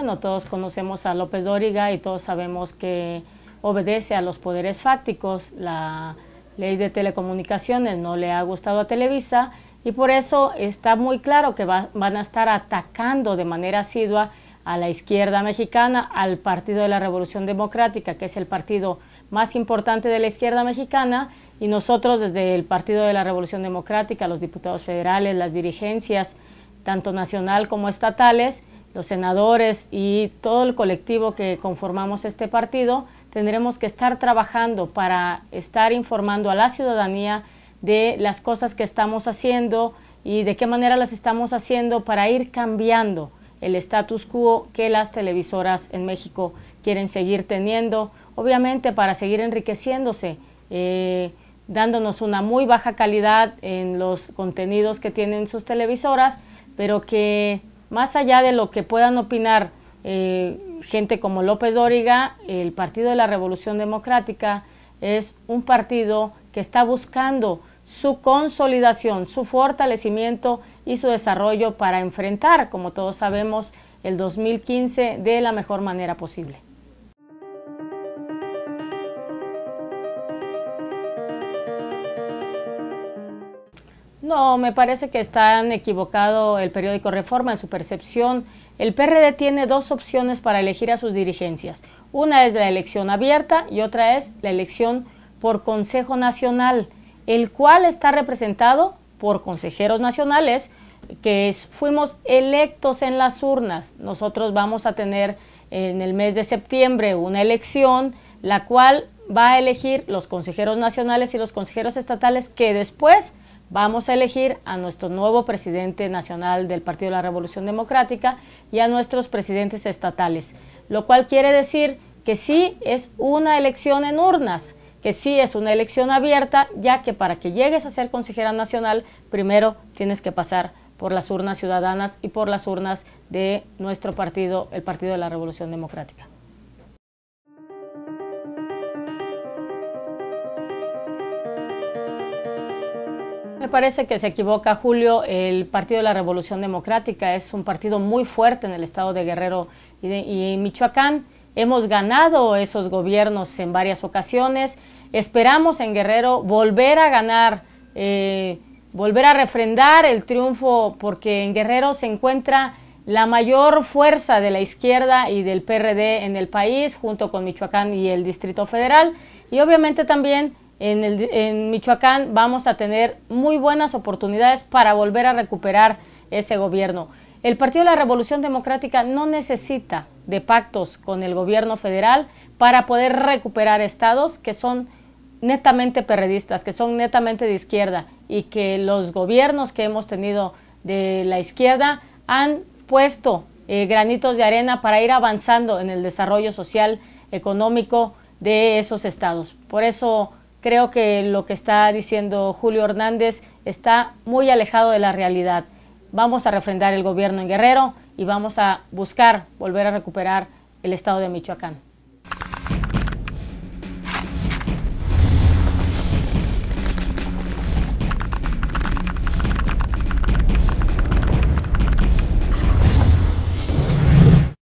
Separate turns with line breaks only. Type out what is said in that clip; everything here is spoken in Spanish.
Bueno, todos conocemos a López Dóriga y todos sabemos que obedece a los poderes fácticos. La ley de telecomunicaciones no le ha gustado a Televisa y por eso está muy claro que van a estar atacando de manera asidua a la izquierda mexicana, al Partido de la Revolución Democrática, que es el partido más importante de la izquierda mexicana, y nosotros desde el Partido de la Revolución Democrática, los diputados federales, las dirigencias, tanto nacional como estatales, los senadores y todo el colectivo que conformamos este partido, tendremos que estar trabajando para estar informando a la ciudadanía de las cosas que estamos haciendo y de qué manera las estamos haciendo para ir cambiando el status quo que las televisoras en México quieren seguir teniendo, obviamente para seguir enriqueciéndose, eh, dándonos una muy baja calidad en los contenidos que tienen sus televisoras, pero que más allá de lo que puedan opinar eh, gente como López Dóriga, el Partido de la Revolución Democrática es un partido que está buscando su consolidación, su fortalecimiento y su desarrollo para enfrentar, como todos sabemos, el 2015 de la mejor manera posible. No, me parece que están equivocado el periódico Reforma en su percepción. El PRD tiene dos opciones para elegir a sus dirigencias. Una es la elección abierta y otra es la elección por Consejo Nacional, el cual está representado por consejeros nacionales que fuimos electos en las urnas. Nosotros vamos a tener en el mes de septiembre una elección, la cual va a elegir los consejeros nacionales y los consejeros estatales que después Vamos a elegir a nuestro nuevo presidente nacional del Partido de la Revolución Democrática y a nuestros presidentes estatales, lo cual quiere decir que sí es una elección en urnas, que sí es una elección abierta, ya que para que llegues a ser consejera nacional, primero tienes que pasar por las urnas ciudadanas y por las urnas de nuestro partido, el Partido de la Revolución Democrática. parece que se equivoca Julio. El Partido de la Revolución Democrática es un partido muy fuerte en el estado de Guerrero y, en Michoacán. Hemos ganado esos gobiernos en varias ocasiones. Esperamos en Guerrero volver a ganar, eh, volver a refrendar el triunfo, porque en Guerrero se encuentra la mayor fuerza de la izquierda y del PRD en el país, junto con Michoacán y el Distrito Federal. Y obviamente también en, Michoacán vamos a tener muy buenas oportunidades para volver a recuperar ese gobierno. El Partido de la Revolución Democrática no necesita de pactos con el gobierno federal para poder recuperar estados que son netamente perredistas, que son netamente de izquierda y que los gobiernos que hemos tenido de la izquierda han puesto eh, granitos de arena para ir avanzando en el desarrollo social, económico de esos estados. Por eso Creo que lo que está diciendo Julio Hernández está muy alejado de la realidad. Vamos a refrendar el gobierno en Guerrero y vamos a buscar volver a recuperar el estado de Michoacán.